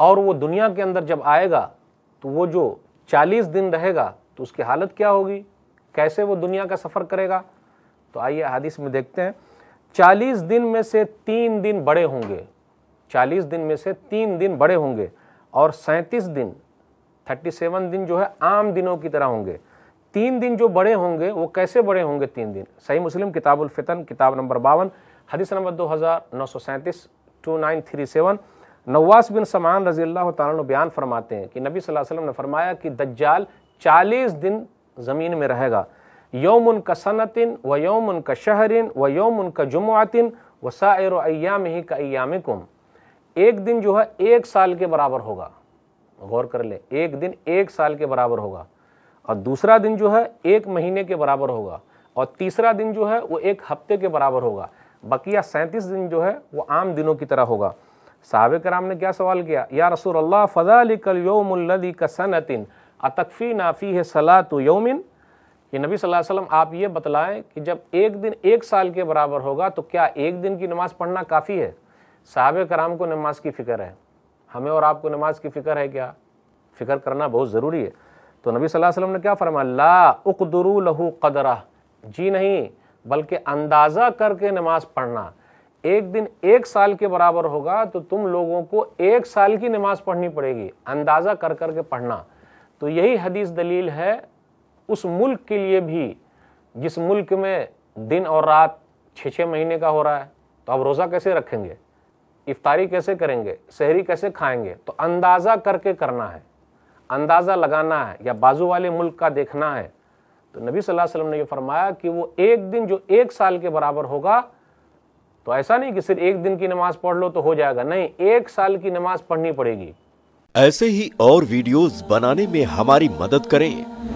और वो दुनिया के अंदर जब आएगा तो वो जो 40 दिन रहेगा तो उसकी हालत क्या होगी कैसे वो दुनिया का सफ़र करेगा तो आइए हादिस में देखते हैं चालीस दिन में से तीन दिन बड़े होंगे चालीस दिन में से तीन दिन बड़े होंगे और सैंतीस दिन 37 दिन जो है आम दिनों की तरह होंगे तीन दिन जो बड़े होंगे वो कैसे बड़े होंगे तीन दिन सही मुस्लिम किताबुल फितन किताब नंबर बावन हदीस नंबर दो हज़ार नौ सौ सैंतीस टू नाइन थ्री सेवन नवास बिन समान रजी अल्लाह तु बयान फरमाते हैं कि नबी सल्लल्लाहु ने फरमाया कि दज्जाल चालीस दिन ज़मीन में रहेगा यौम का सनतिन व यौम का शहरिन व यौम का जुमातिन व शायर अयाम ही का अयाम कम एक दिन जो है एक साल के बराबर होगा गौर कर ले एक दिन एक साल के बराबर होगा और दूसरा दिन जो है एक महीने के बराबर होगा और तीसरा दिन जो है वो एक हफ्ते के बराबर होगा बकिया सैंतीस दिन जो है वो आम दिनों की तरह होगा साहब कराम ने क्या सवाल किया या रसूल अल्लाह फ़ज़ालिकलयमदी कसनतिन अतकफ़ी नाफ़ी है तो यौमिन ये नबी सल्लल्लाहु अलैहि वसल्लम आप ये बतलाएं कि जब एक दिन एक साल के बराबर होगा तो क्या एक दिन की नमाज़ पढ़ना काफ़ी है साहब कराम को नमाज की फ़िक्र है हमें और आपको नमाज की फ़िक्र है क्या फ़िक्र करना बहुत ज़रूरी है तो नबी सल्लल्लाहु अलैहि वसल्लम ने क्या फरमाया ला उकदरू लहू कदरा जी नहीं बल्कि अंदाज़ा करके नमाज़ पढ़ना एक दिन एक साल के बराबर होगा तो तुम लोगों को एक साल की नमाज पढ़नी पड़ेगी अंदाज़ा कर कर के पढ़ना तो यही हदीस दलील है उस मुल्क के लिए भी जिस मुल्क में दिन और रात छः छः महीने का हो रहा है तो अब रोज़ा कैसे रखेंगे इफ्तारी कैसे करेंगे शहरी कैसे खाएंगे तो अंदाज़ा करके करना है अंदाज़ा लगाना है या बाजू वाले मुल्क का देखना है तो नबी सल्लल्लाहु अलैहि वसल्लम ने ये फरमाया कि वो एक दिन जो एक साल के बराबर होगा तो ऐसा नहीं कि सिर्फ एक दिन की नमाज पढ़ लो तो हो जाएगा नहीं एक साल की नमाज पढ़नी पड़ेगी ऐसे ही और वीडियोस बनाने में हमारी मदद करें